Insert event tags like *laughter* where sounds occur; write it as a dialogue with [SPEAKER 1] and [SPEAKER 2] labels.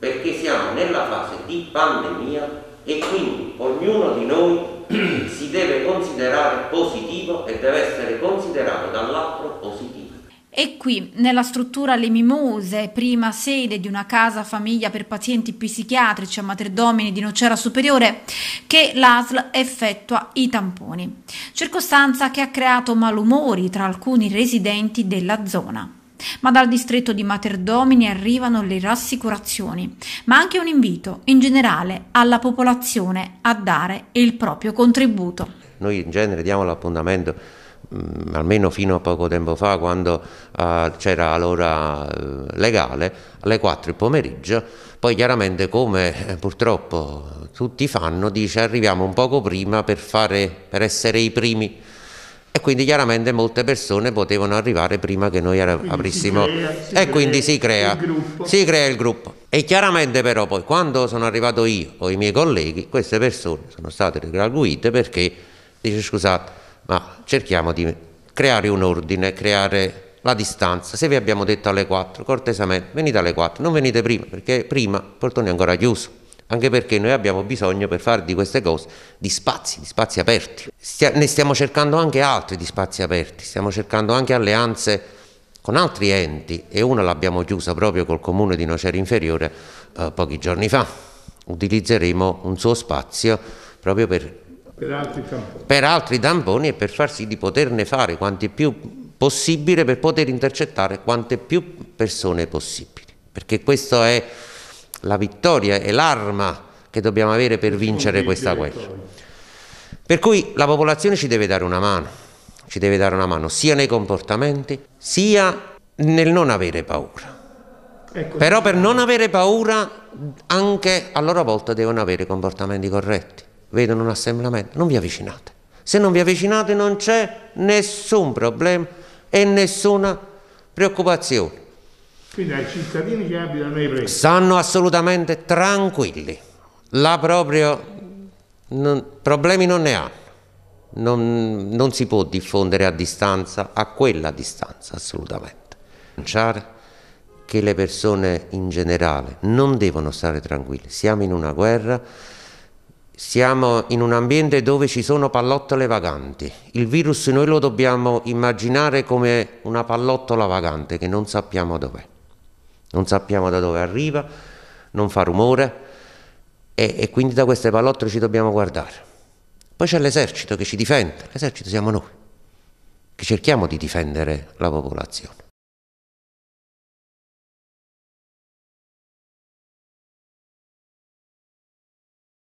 [SPEAKER 1] perché siamo nella fase di pandemia e quindi ognuno di noi *clears throat* si deve considerare positivo e deve essere considerato dall'altro positivo.
[SPEAKER 2] E qui, nella struttura Le Mimose, prima sede di una casa famiglia per pazienti psichiatrici a Materdomini di Nocera Superiore, che l'ASL effettua i tamponi, circostanza che ha creato malumori tra alcuni residenti della zona. Ma dal distretto di Materdomini arrivano le rassicurazioni, ma anche un invito in generale alla popolazione a dare il proprio contributo.
[SPEAKER 1] Noi in genere diamo l'appuntamento mm, almeno fino a poco tempo fa quando uh, c'era l'ora uh, legale alle 4 il pomeriggio poi chiaramente come eh, purtroppo tutti fanno dice arriviamo un poco prima per, fare, per essere i primi e quindi chiaramente molte persone potevano arrivare prima che noi aprissimo e quindi si crea, si crea, il gruppo e chiaramente però poi quando sono arrivato io o i miei colleghi queste persone sono state ragguite perché dice scusate ma cerchiamo di creare un ordine creare la distanza se vi abbiamo detto alle 4 cortesemente venite alle 4 non venite prima perché prima il portone è ancora chiuso anche perché noi abbiamo bisogno per fare di queste cose di spazi, di spazi aperti. Stia, ne stiamo cercando anche altri di spazi aperti, stiamo cercando anche alleanze con altri enti e una l'abbiamo chiusa proprio col comune di Nocera Inferiore eh, pochi giorni fa. Utilizzeremo un suo spazio proprio per, per, altri per altri tamponi e per far sì di poterne fare quanti più possibile per poter intercettare quante più persone possibili. perché questo è la vittoria è l'arma che dobbiamo avere per vincere questa guerra. Per cui la popolazione ci deve dare una mano, ci deve dare una mano sia nei comportamenti sia nel non avere paura. Ecco, Però per diciamo- non avere paura anche a loro volta devono avere comportamenti corretti. Vedono un assemblamento, non vi avvicinate. Se non vi avvicinate non c'è nessun problema e nessuna preoccupazione.
[SPEAKER 2] Quindi ai cittadini che abitano nei
[SPEAKER 1] pressi. Sono assolutamente tranquilli. Là proprio non, problemi non ne hanno. Non, non, si può diffondere a distanza, a quella distanza assolutamente. Lanciare che le persone in generale non devono stare tranquille. Siamo in una guerra, siamo in un ambiente dove ci sono pallottole vaganti. Il virus noi lo dobbiamo immaginare come una pallottola vagante che non sappiamo dov'è non sappiamo da dove arriva, non fa rumore e, e quindi da queste pallottole ci dobbiamo guardare. Poi c'è l'esercito che ci difende, l'esercito siamo noi, che cerchiamo di
[SPEAKER 2] difendere la popolazione.